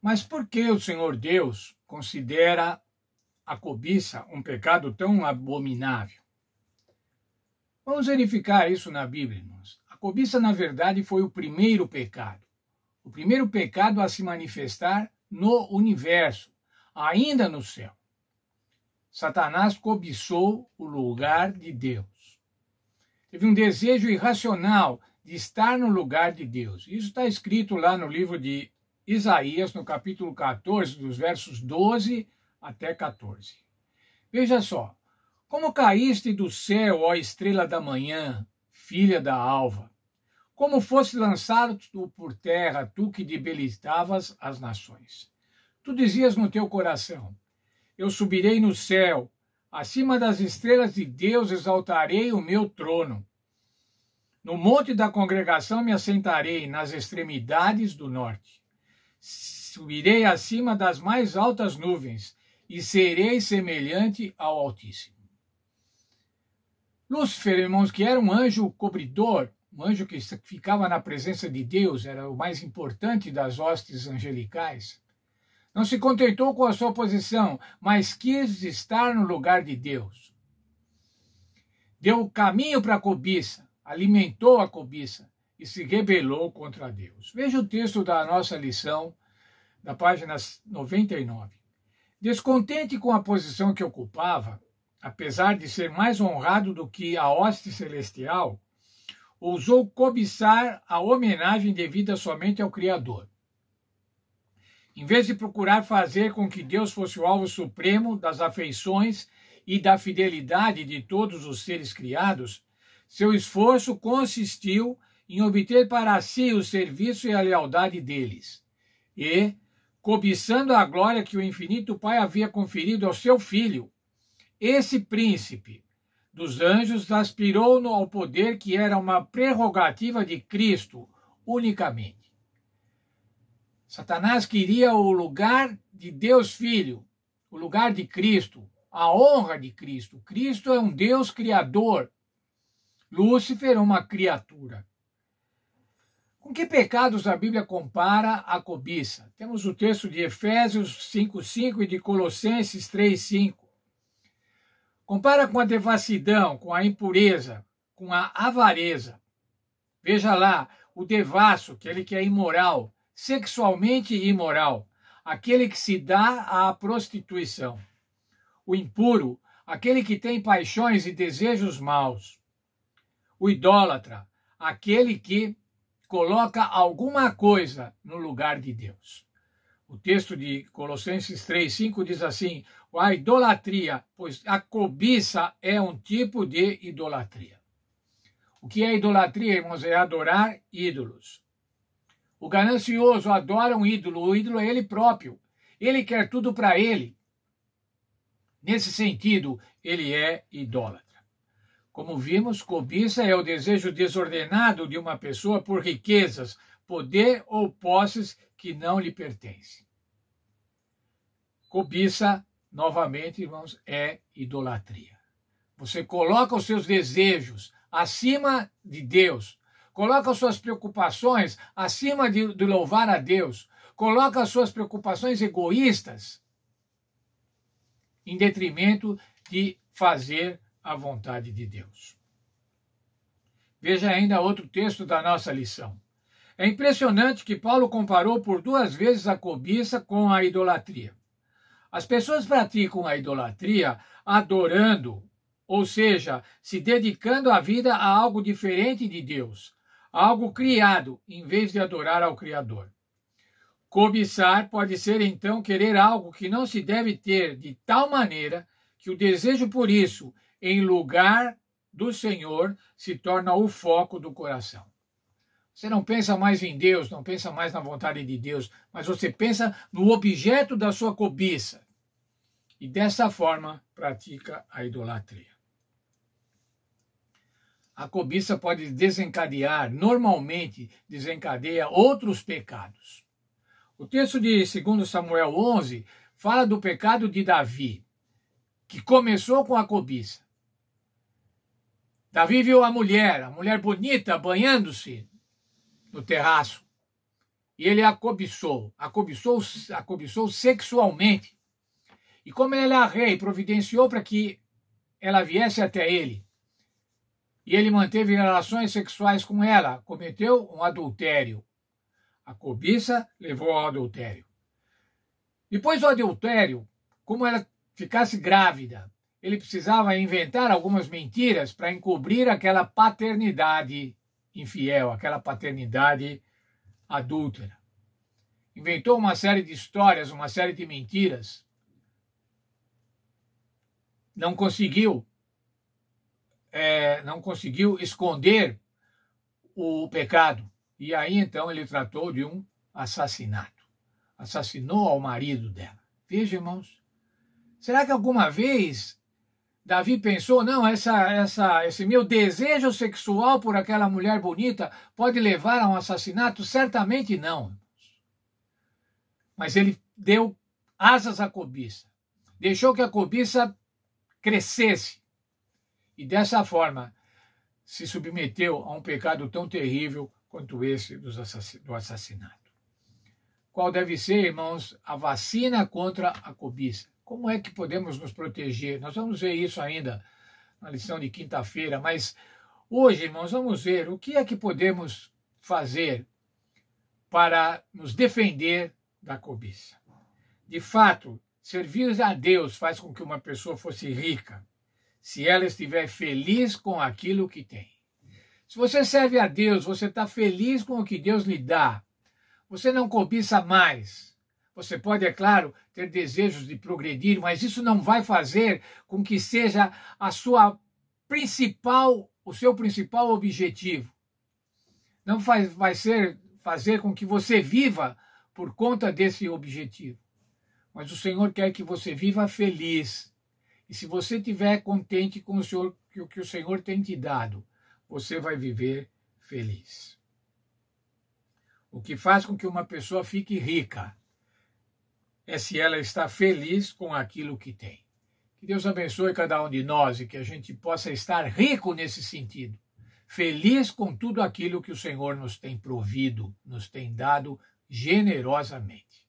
Mas por que o Senhor Deus considera a cobiça um pecado tão abominável? Vamos verificar isso na Bíblia, irmãos. A cobiça, na verdade, foi o primeiro pecado. O primeiro pecado a se manifestar no universo, ainda no céu. Satanás cobiçou o lugar de Deus. Teve um desejo irracional de estar no lugar de Deus. Isso está escrito lá no livro de Isaías, no capítulo 14, dos versos 12 até 14. Veja só: Como caíste do céu, ó estrela da manhã, filha da alva, como fosse lançado por terra, tu que debilitavas as nações. Tu dizias no teu coração: Eu subirei no céu, acima das estrelas de Deus exaltarei o meu trono. No monte da congregação me assentarei, nas extremidades do norte subirei acima das mais altas nuvens e serei semelhante ao Altíssimo. Lúcifer, irmãos, que era um anjo cobridor, um anjo que ficava na presença de Deus, era o mais importante das hostes angelicais, não se contentou com a sua posição, mas quis estar no lugar de Deus. Deu o caminho para a cobiça, alimentou a cobiça, e se rebelou contra Deus. Veja o texto da nossa lição, da página 99. Descontente com a posição que ocupava, apesar de ser mais honrado do que a hoste celestial, ousou cobiçar a homenagem devida somente ao Criador. Em vez de procurar fazer com que Deus fosse o alvo supremo das afeições e da fidelidade de todos os seres criados, seu esforço consistiu em obter para si o serviço e a lealdade deles. E, cobiçando a glória que o infinito Pai havia conferido ao seu filho, esse príncipe dos anjos aspirou-no ao poder que era uma prerrogativa de Cristo unicamente. Satanás queria o lugar de Deus Filho, o lugar de Cristo, a honra de Cristo. Cristo é um Deus criador. Lúcifer é uma criatura. Com que pecados a Bíblia compara a cobiça? Temos o texto de Efésios 5,5 e de Colossenses 3,5. Compara com a devassidão, com a impureza, com a avareza. Veja lá, o devasso, aquele que é imoral, sexualmente imoral, aquele que se dá à prostituição. O impuro, aquele que tem paixões e desejos maus. O idólatra, aquele que coloca alguma coisa no lugar de Deus. O texto de Colossenses 3:5 diz assim: "A idolatria, pois a cobiça é um tipo de idolatria". O que é idolatria, irmãos? É adorar ídolos. O ganancioso adora um ídolo, o ídolo é ele próprio. Ele quer tudo para ele. Nesse sentido, ele é idólatra. Como vimos, cobiça é o desejo desordenado de uma pessoa por riquezas, poder ou posses que não lhe pertencem. Cobiça, novamente, irmãos, é idolatria. Você coloca os seus desejos acima de Deus, coloca as suas preocupações acima de, de louvar a Deus, coloca as suas preocupações egoístas em detrimento de fazer a vontade de Deus. Veja ainda outro texto da nossa lição. É impressionante que Paulo comparou por duas vezes a cobiça com a idolatria. As pessoas praticam a idolatria adorando, ou seja, se dedicando a vida a algo diferente de Deus, a algo criado, em vez de adorar ao Criador. Cobiçar pode ser então querer algo que não se deve ter de tal maneira que o desejo por isso em lugar do Senhor se torna o foco do coração. Você não pensa mais em Deus, não pensa mais na vontade de Deus, mas você pensa no objeto da sua cobiça. E dessa forma pratica a idolatria. A cobiça pode desencadear, normalmente desencadeia outros pecados. O texto de 2 Samuel 11 fala do pecado de Davi, que começou com a cobiça Tá viu a mulher, a mulher bonita, banhando-se no terraço. E ele a cobiçou, a cobiçou, a cobiçou sexualmente. E como ele era é rei, providenciou para que ela viesse até ele. E ele manteve relações sexuais com ela, cometeu um adultério. A cobiça levou ao adultério. Depois do adultério, como ela ficasse grávida ele precisava inventar algumas mentiras para encobrir aquela paternidade infiel, aquela paternidade adúltera. Inventou uma série de histórias, uma série de mentiras. Não conseguiu, é, não conseguiu esconder o pecado. E aí então ele tratou de um assassinato. Assassinou ao marido dela. Veja, irmãos, será que alguma vez Davi pensou, não, essa, essa, esse meu desejo sexual por aquela mulher bonita pode levar a um assassinato? Certamente não. Mas ele deu asas à cobiça, deixou que a cobiça crescesse e dessa forma se submeteu a um pecado tão terrível quanto esse do assassinato. Qual deve ser, irmãos, a vacina contra a cobiça? Como é que podemos nos proteger? Nós vamos ver isso ainda na lição de quinta-feira, mas hoje, irmãos, vamos ver o que é que podemos fazer para nos defender da cobiça. De fato, servir a Deus faz com que uma pessoa fosse rica, se ela estiver feliz com aquilo que tem. Se você serve a Deus, você está feliz com o que Deus lhe dá. Você não cobiça mais. Você pode, é claro, ter desejos de progredir, mas isso não vai fazer com que seja a sua principal, o seu principal objetivo. Não faz, vai ser fazer com que você viva por conta desse objetivo. Mas o Senhor quer que você viva feliz. E se você estiver contente com o, Senhor, com o que o Senhor tem te dado, você vai viver feliz. O que faz com que uma pessoa fique rica é se ela está feliz com aquilo que tem. Que Deus abençoe cada um de nós e que a gente possa estar rico nesse sentido, feliz com tudo aquilo que o Senhor nos tem provido, nos tem dado generosamente.